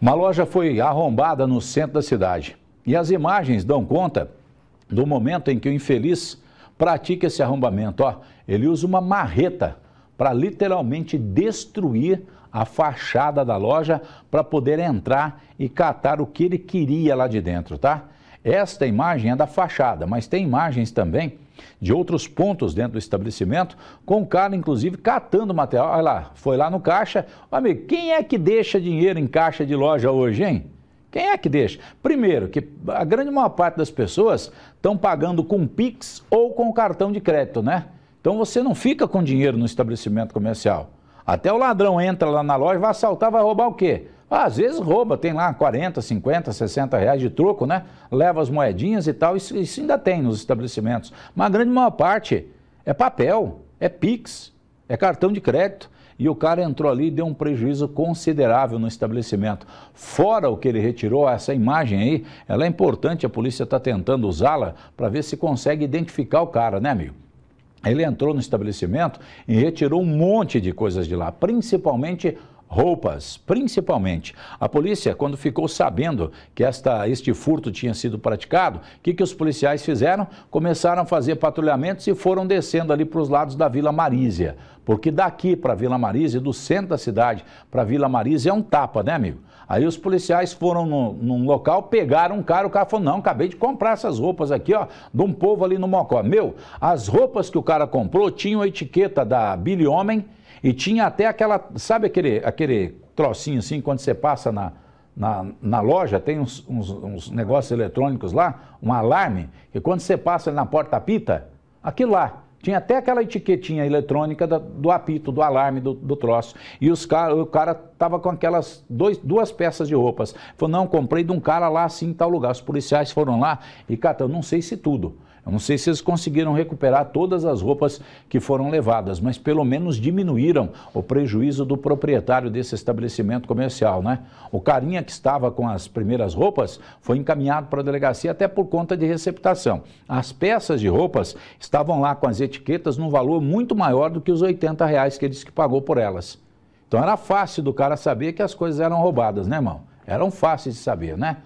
Uma loja foi arrombada no centro da cidade e as imagens dão conta do momento em que o infeliz pratica esse arrombamento. Ó, ele usa uma marreta para literalmente destruir a fachada da loja para poder entrar e catar o que ele queria lá de dentro, tá? Esta imagem é da fachada, mas tem imagens também de outros pontos dentro do estabelecimento, com o cara, inclusive, catando material. Olha lá, foi lá no caixa. Amigo, quem é que deixa dinheiro em caixa de loja hoje, hein? Quem é que deixa? Primeiro, que a grande maior parte das pessoas estão pagando com Pix ou com cartão de crédito, né? Então você não fica com dinheiro no estabelecimento comercial. Até o ladrão entra lá na loja, vai assaltar, vai roubar o quê? Ah, às vezes rouba, tem lá 40, 50, 60 reais de troco, né? Leva as moedinhas e tal, isso, isso ainda tem nos estabelecimentos. Mas a grande maior parte é papel, é PIX, é cartão de crédito. E o cara entrou ali e deu um prejuízo considerável no estabelecimento. Fora o que ele retirou, essa imagem aí, ela é importante, a polícia está tentando usá-la para ver se consegue identificar o cara, né, amigo? Ele entrou no estabelecimento e retirou um monte de coisas de lá, principalmente roupas, principalmente. A polícia, quando ficou sabendo que esta, este furto tinha sido praticado, o que, que os policiais fizeram? Começaram a fazer patrulhamentos e foram descendo ali para os lados da Vila Marísia. Porque daqui para a Vila Marísia, do centro da cidade para a Vila Marísia, é um tapa, né, amigo? Aí os policiais foram no, num local, pegaram um cara, o cara falou, não, acabei de comprar essas roupas aqui, ó, de um povo ali no Mocó. Meu, as roupas que o cara comprou tinham a etiqueta da Billy Homem e tinha até aquela, sabe aquele, aquele trocinho assim, quando você passa na, na, na loja, tem uns, uns, uns negócios eletrônicos lá, um alarme, que quando você passa na porta-pita, aquilo lá. Tinha até aquela etiquetinha eletrônica do apito, do alarme, do, do troço. E os cara, o cara tava com aquelas dois, duas peças de roupas. Falou, não, comprei de um cara lá assim, em tal lugar. Os policiais foram lá e, cara, eu não sei se tudo. Eu não sei se eles conseguiram recuperar todas as roupas que foram levadas, mas pelo menos diminuíram o prejuízo do proprietário desse estabelecimento comercial, né? O carinha que estava com as primeiras roupas foi encaminhado para a delegacia até por conta de receptação. As peças de roupas estavam lá com as etiquetas num valor muito maior do que os 80 reais que ele disse que pagou por elas. Então era fácil do cara saber que as coisas eram roubadas, né, irmão? Eram fáceis de saber, né?